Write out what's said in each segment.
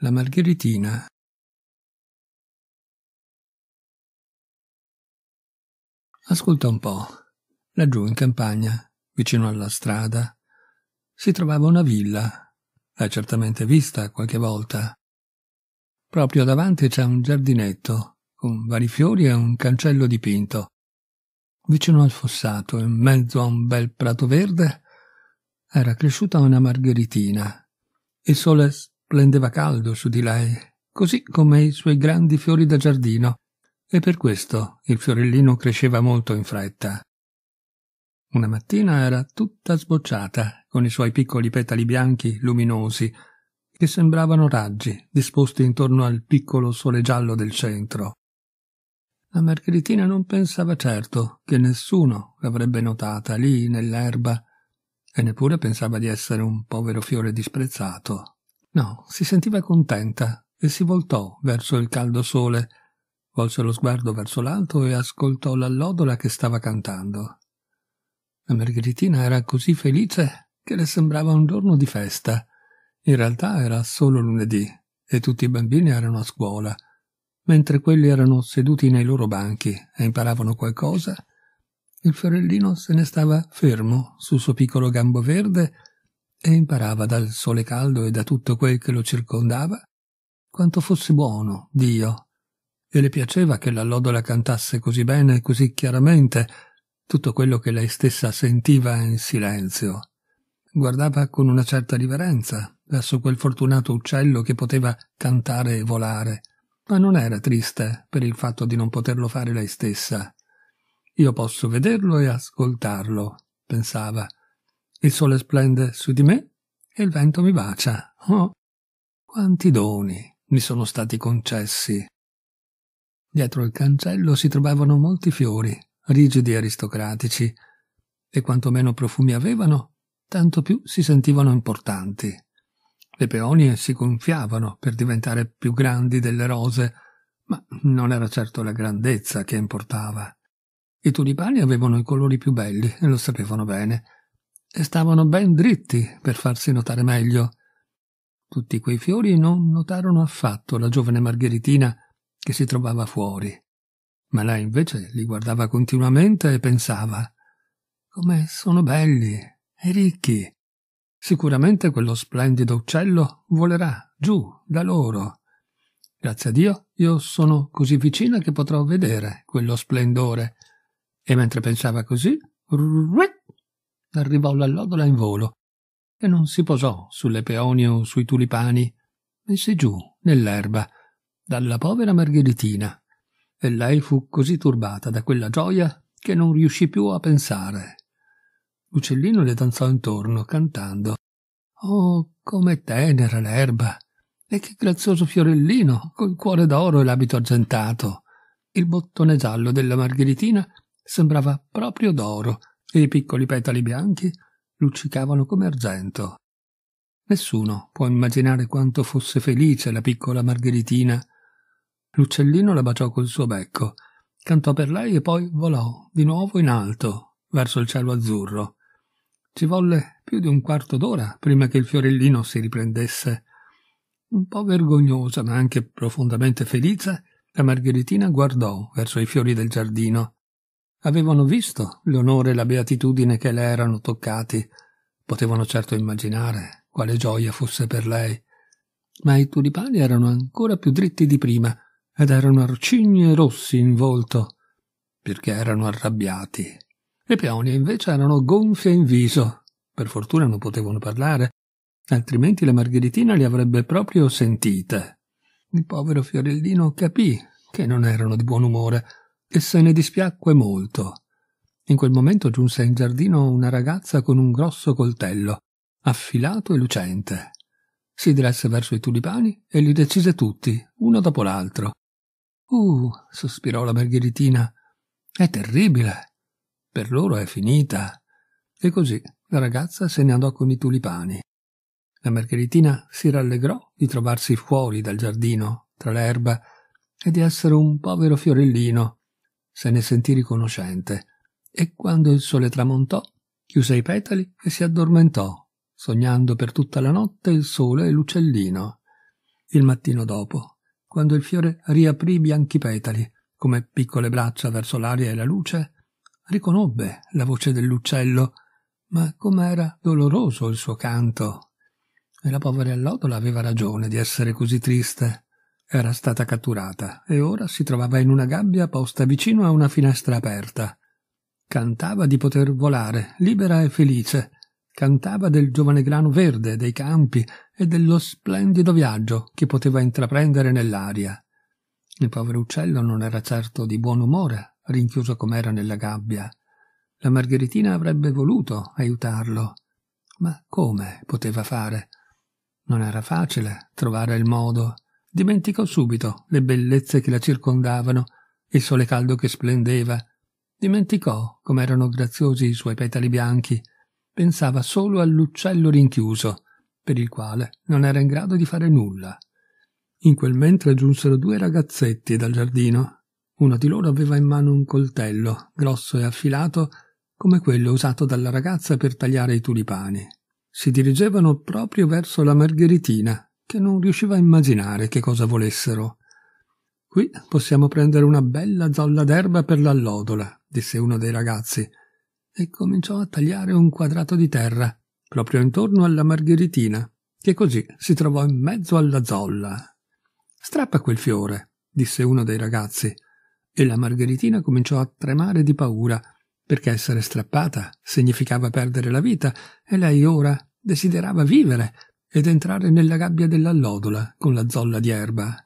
La Margheritina Ascolta un po'. Laggiù in campagna, vicino alla strada, si trovava una villa. L'hai certamente vista qualche volta. Proprio davanti c'è un giardinetto, con vari fiori e un cancello dipinto. Vicino al fossato, in mezzo a un bel prato verde, era cresciuta una margheritina. Il sole splendeva caldo su di lei, così come i suoi grandi fiori da giardino, e per questo il fiorellino cresceva molto in fretta. Una mattina era tutta sbocciata, con i suoi piccoli petali bianchi luminosi, che sembravano raggi disposti intorno al piccolo sole giallo del centro. La Margherita non pensava certo che nessuno l'avrebbe notata lì nell'erba, e neppure pensava di essere un povero fiore disprezzato. No, si sentiva contenta e si voltò verso il caldo sole, volse lo sguardo verso l'alto e ascoltò l'allodola che stava cantando. La Margaritina era così felice che le sembrava un giorno di festa. In realtà era solo lunedì e tutti i bambini erano a scuola, mentre quelli erano seduti nei loro banchi e imparavano qualcosa, il fiorellino se ne stava fermo sul suo piccolo gambo verde e imparava dal sole caldo e da tutto quel che lo circondava quanto fosse buono Dio. E le piaceva che la lodola cantasse così bene e così chiaramente tutto quello che lei stessa sentiva in silenzio. Guardava con una certa riverenza verso quel fortunato uccello che poteva cantare e volare, ma non era triste per il fatto di non poterlo fare lei stessa. Io posso vederlo e ascoltarlo, pensava, il sole splende su di me e il vento mi bacia. Oh, quanti doni mi sono stati concessi. Dietro il cancello si trovavano molti fiori, rigidi e aristocratici, e quanto meno profumi avevano, tanto più si sentivano importanti. Le peonie si gonfiavano per diventare più grandi delle rose, ma non era certo la grandezza che importava. I tulipani avevano i colori più belli e lo sapevano bene, e stavano ben dritti per farsi notare meglio. Tutti quei fiori non notarono affatto la giovane Margheritina che si trovava fuori, ma lei invece li guardava continuamente e pensava come sono belli e ricchi. Sicuramente quello splendido uccello volerà giù da loro. Grazie a Dio io sono così vicina che potrò vedere quello splendore. E mentre pensava così, ruit, arrivò l'allodola in volo e non si posò sulle peonie o sui tulipani, messe giù nell'erba dalla povera Margheritina. E lei fu così turbata da quella gioia che non riuscì più a pensare. L'uccellino le danzò intorno, cantando Oh, come tenera l'erba! E che grazioso fiorellino, col cuore d'oro e l'abito argentato! Il bottone giallo della Margheritina sembrava proprio d'oro e i piccoli petali bianchi luccicavano come argento. Nessuno può immaginare quanto fosse felice la piccola Margheritina. L'uccellino la baciò col suo becco, cantò per lei e poi volò di nuovo in alto, verso il cielo azzurro. Ci volle più di un quarto d'ora prima che il fiorellino si riprendesse. Un po' vergognosa, ma anche profondamente felice, la Margheritina guardò verso i fiori del giardino. Avevano visto l'onore e la beatitudine che le erano toccati. Potevano certo immaginare quale gioia fosse per lei. Ma i tulipani erano ancora più dritti di prima ed erano arcigni e rossi in volto, perché erano arrabbiati. Le peonie invece erano gonfie in viso. Per fortuna non potevano parlare, altrimenti la Margheritina le avrebbe proprio sentite. Il povero Fiorellino capì che non erano di buon umore e se ne dispiacque molto. In quel momento giunse in giardino una ragazza con un grosso coltello, affilato e lucente. Si diresse verso i tulipani e li decise tutti, uno dopo l'altro. Uh, sospirò la Margheritina, è terribile. Per loro è finita. E così la ragazza se ne andò con i tulipani. La Margheritina si rallegrò di trovarsi fuori dal giardino, tra l'erba, e di essere un povero fiorellino se ne sentì riconoscente e quando il sole tramontò chiuse i petali e si addormentò, sognando per tutta la notte il sole e l'uccellino. Il mattino dopo, quando il fiore riaprì i bianchi petali, come piccole braccia verso l'aria e la luce, riconobbe la voce dell'uccello, ma com'era doloroso il suo canto. E la povera allodola aveva ragione di essere così triste. Era stata catturata e ora si trovava in una gabbia posta vicino a una finestra aperta. Cantava di poter volare, libera e felice. Cantava del giovane grano verde, dei campi e dello splendido viaggio che poteva intraprendere nell'aria. Il povero uccello non era certo di buon umore, rinchiuso com'era nella gabbia. La Margheritina avrebbe voluto aiutarlo. Ma come poteva fare? Non era facile trovare il modo. Dimenticò subito le bellezze che la circondavano, il sole caldo che splendeva. Dimenticò com'erano graziosi i suoi petali bianchi. Pensava solo all'uccello rinchiuso, per il quale non era in grado di fare nulla. In quel mentre giunsero due ragazzetti dal giardino. Uno di loro aveva in mano un coltello, grosso e affilato, come quello usato dalla ragazza per tagliare i tulipani. Si dirigevano proprio verso la Margheritina, che non riusciva a immaginare che cosa volessero. Qui possiamo prendere una bella zolla d'erba per l'allodola, disse uno dei ragazzi, e cominciò a tagliare un quadrato di terra, proprio intorno alla margheritina, che così si trovò in mezzo alla zolla. Strappa quel fiore, disse uno dei ragazzi, e la margheritina cominciò a tremare di paura, perché essere strappata significava perdere la vita, e lei ora desiderava vivere ed entrare nella gabbia dell'allodola con la zolla di erba.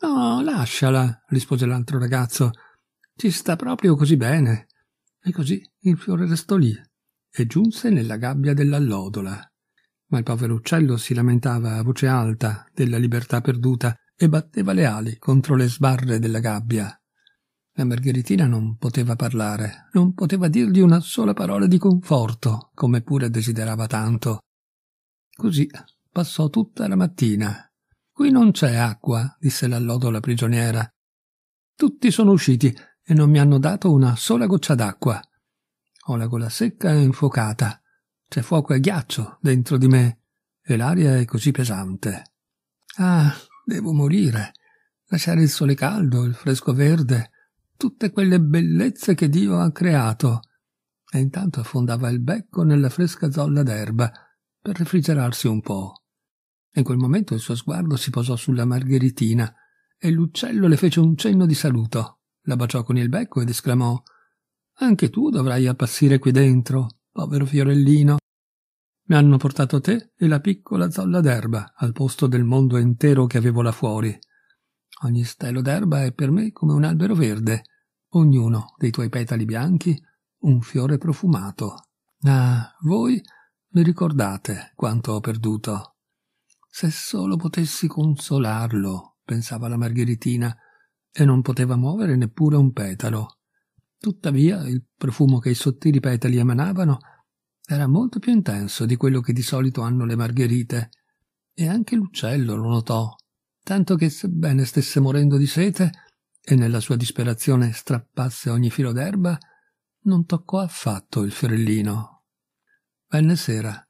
No, lasciala, rispose l'altro ragazzo. Ci sta proprio così bene. E così il fiore restò lì e giunse nella gabbia dell'allodola. Ma il povero uccello si lamentava a voce alta della libertà perduta e batteva le ali contro le sbarre della gabbia. La Margheritina non poteva parlare, non poteva dirgli una sola parola di conforto, come pure desiderava tanto. Così passò tutta la mattina. Qui non c'è acqua, disse l'allodola prigioniera. Tutti sono usciti e non mi hanno dato una sola goccia d'acqua. Ho la gola secca e infuocata. C'è fuoco e ghiaccio dentro di me e l'aria è così pesante. Ah, devo morire. Lasciare il sole caldo, il fresco verde, tutte quelle bellezze che Dio ha creato. E intanto affondava il becco nella fresca zolla d'erba per refrigerarsi un po'. In quel momento il suo sguardo si posò sulla margheritina e l'uccello le fece un cenno di saluto, la baciò con il becco ed esclamò Anche tu dovrai appassire qui dentro, povero fiorellino. Mi hanno portato te e la piccola zolla d'erba al posto del mondo intero che avevo là fuori. Ogni stelo d'erba è per me come un albero verde, ognuno dei tuoi petali bianchi un fiore profumato. Ah, voi mi ricordate quanto ho perduto. Se solo potessi consolarlo, pensava la Margheritina, e non poteva muovere neppure un petalo. Tuttavia il profumo che i sottili petali emanavano era molto più intenso di quello che di solito hanno le margherite, e anche l'uccello lo notò, tanto che sebbene stesse morendo di sete e nella sua disperazione strappasse ogni filo d'erba, non toccò affatto il fiorellino. Venne sera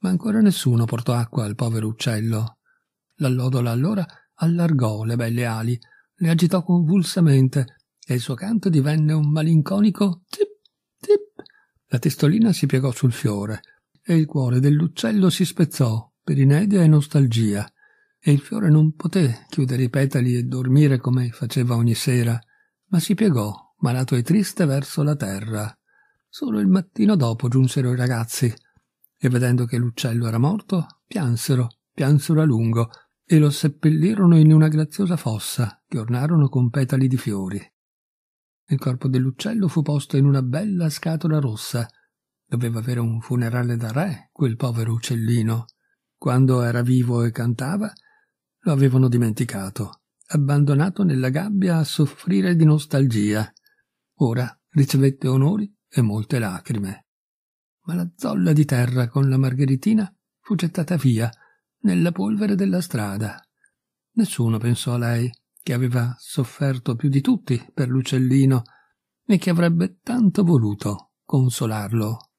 ma ancora nessuno portò acqua al povero uccello. L'allodola allora allargò le belle ali, le agitò convulsamente e il suo canto divenne un malinconico tip tip. La testolina si piegò sul fiore e il cuore dell'uccello si spezzò per inedia e nostalgia e il fiore non poté chiudere i petali e dormire come faceva ogni sera, ma si piegò, malato e triste, verso la terra. Solo il mattino dopo giunsero i ragazzi e vedendo che l'uccello era morto, piansero, piansero a lungo e lo seppellirono in una graziosa fossa che ornarono con petali di fiori. Il corpo dell'uccello fu posto in una bella scatola rossa. Doveva avere un funerale da re, quel povero uccellino. Quando era vivo e cantava, lo avevano dimenticato, abbandonato nella gabbia a soffrire di nostalgia. Ora ricevette onori e molte lacrime ma la zolla di terra con la margheritina fu gettata via nella polvere della strada. Nessuno pensò a lei, che aveva sofferto più di tutti per l'uccellino e che avrebbe tanto voluto consolarlo.